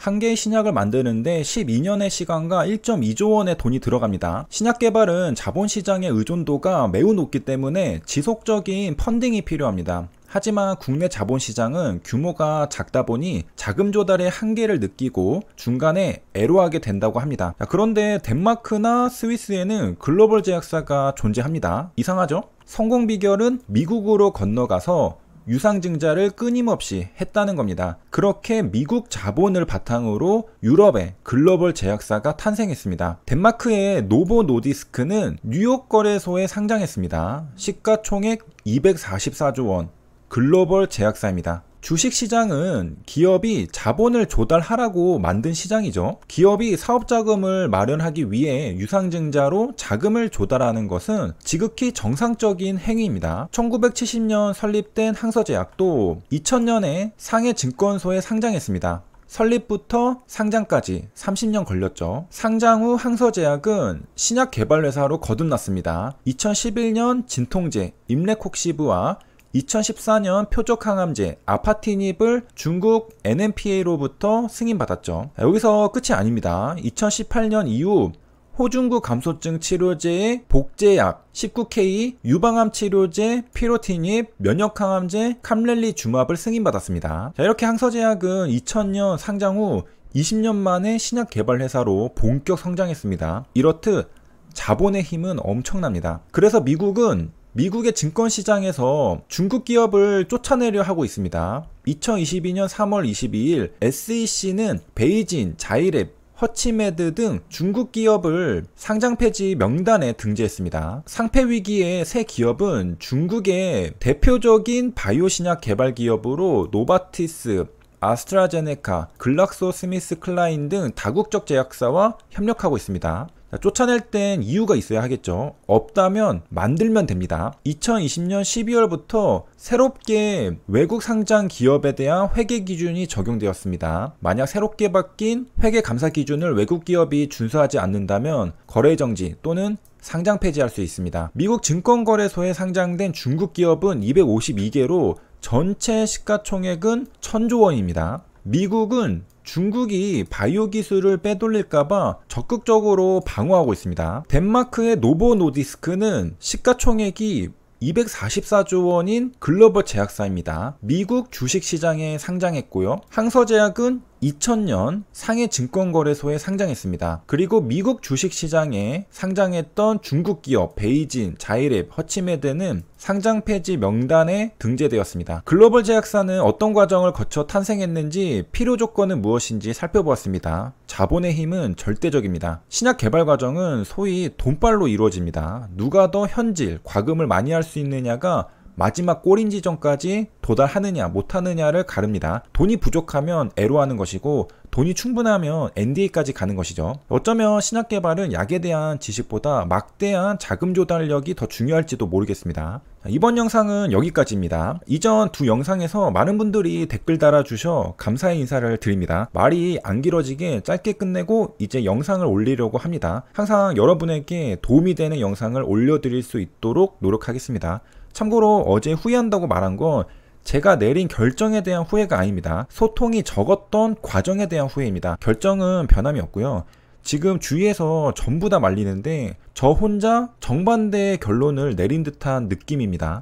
한 개의 신약을 만드는데 12년의 시간과 1.2조 원의 돈이 들어갑니다. 신약 개발은 자본시장의 의존도가 매우 높기 때문에 지속적인 펀딩이 필요합니다. 하지만 국내 자본시장은 규모가 작다 보니 자금 조달의 한계를 느끼고 중간에 애로하게 된다고 합니다. 그런데 덴마크나 스위스에는 글로벌 제약사가 존재합니다. 이상하죠? 성공 비결은 미국으로 건너가서 유상증자를 끊임없이 했다는 겁니다. 그렇게 미국 자본을 바탕으로 유럽의 글로벌 제약사가 탄생했습니다. 덴마크의 노보 노디스크는 뉴욕 거래소에 상장했습니다. 시가총액 244조 원, 글로벌 제약사입니다. 주식 시장은 기업이 자본을 조달하라고 만든 시장이죠. 기업이 사업 자금을 마련하기 위해 유상증자로 자금을 조달하는 것은 지극히 정상적인 행위입니다. 1970년 설립된 항서제약도 2000년에 상해 증권소에 상장했습니다. 설립부터 상장까지 30년 걸렸죠. 상장 후 항서제약은 신약 개발회사로 거듭났습니다. 2011년 진통제, 임레콕시브와 2014년 표적항암제 아파티닙을 중국 NMPA로부터 승인받았죠. 네, 여기서 끝이 아닙니다. 2018년 이후 호중구 감소증 치료제의 복제약 19K 유방암 치료제 피로티닙 면역항암제 캄렐리 주마블 승인받았습니다. 자, 이렇게 항서제약은 2000년 상장 후 20년 만에 신약 개발 회사로 본격 성장했습니다. 이렇듯 자본의 힘은 엄청납니다. 그래서 미국은 미국의 증권시장에서 중국 기업을 쫓아내려 하고 있습니다. 2022년 3월 22일 SEC는 베이진 자이랩, 허치메드 등 중국 기업을 상장 폐지 명단에 등재했습니다. 상패 위기의 새 기업은 중국의 대표적인 바이오 신약 개발 기업으로 노바티스, 아스트라제네카, 글락소 스미스 클라인 등 다국적 제약사와 협력하고 있습니다. 쫓아낼 땐 이유가 있어야 하겠죠. 없다면 만들면 됩니다. 2020년 12월부터 새롭게 외국 상장 기업에 대한 회계 기준이 적용되었습니다. 만약 새롭게 바뀐 회계 감사 기준을 외국 기업이 준수하지 않는다면 거래 정지 또는 상장 폐지할 수 있습니다. 미국 증권거래소에 상장된 중국 기업은 252개로 전체 시가총액은 천조 원입니다. 미국은 중국이 바이오 기술을 빼돌릴까봐 적극적으로 방어하고 있습니다. 덴마크의 노보 노디스크는 시가총액이 244조 원인 글로벌 제약사입니다. 미국 주식시장에 상장했고요. 항서제약은 2000년 상해 증권거래소에 상장했습니다. 그리고 미국 주식시장에 상장했던 중국 기업 베이진, 자이랩, 허치메드는 상장 폐지 명단에 등재되었습니다. 글로벌 제약사는 어떤 과정을 거쳐 탄생했는지 필요 조건은 무엇인지 살펴보았습니다. 자본의 힘은 절대적입니다. 신약 개발 과정은 소위 돈빨로 이루어집니다. 누가 더 현질, 과금을 많이 할 수 있느냐가 마지막 골인 지점까지 도달하느냐 못하느냐를 가릅니다. 돈이 부족하면 애로 하는 것이고 돈이 충분하면 NDA까지 가는 것이죠. 어쩌면 신약 개발은 약에 대한 지식보다 막대한 자금 조달력이 더 중요할지도 모르겠습니다. 이번 영상은 여기까지입니다. 이전 두 영상에서 많은 분들이 댓글 달아주셔 감사의 인사를 드립니다. 말이 안 길어지게 짧게 끝내고 이제 영상을 올리려고 합니다. 항상 여러분에게 도움이 되는 영상을 올려드릴 수 있도록 노력하겠습니다. 참고로 어제 후회한다고 말한 건 제가 내린 결정에 대한 후회가 아닙니다. 소통이 적었던 과정에 대한 후회입니다. 결정은 변함이 없고요. 지금 주위에서 전부 다 말리는데 저 혼자 정반대의 결론을 내린 듯한 느낌입니다.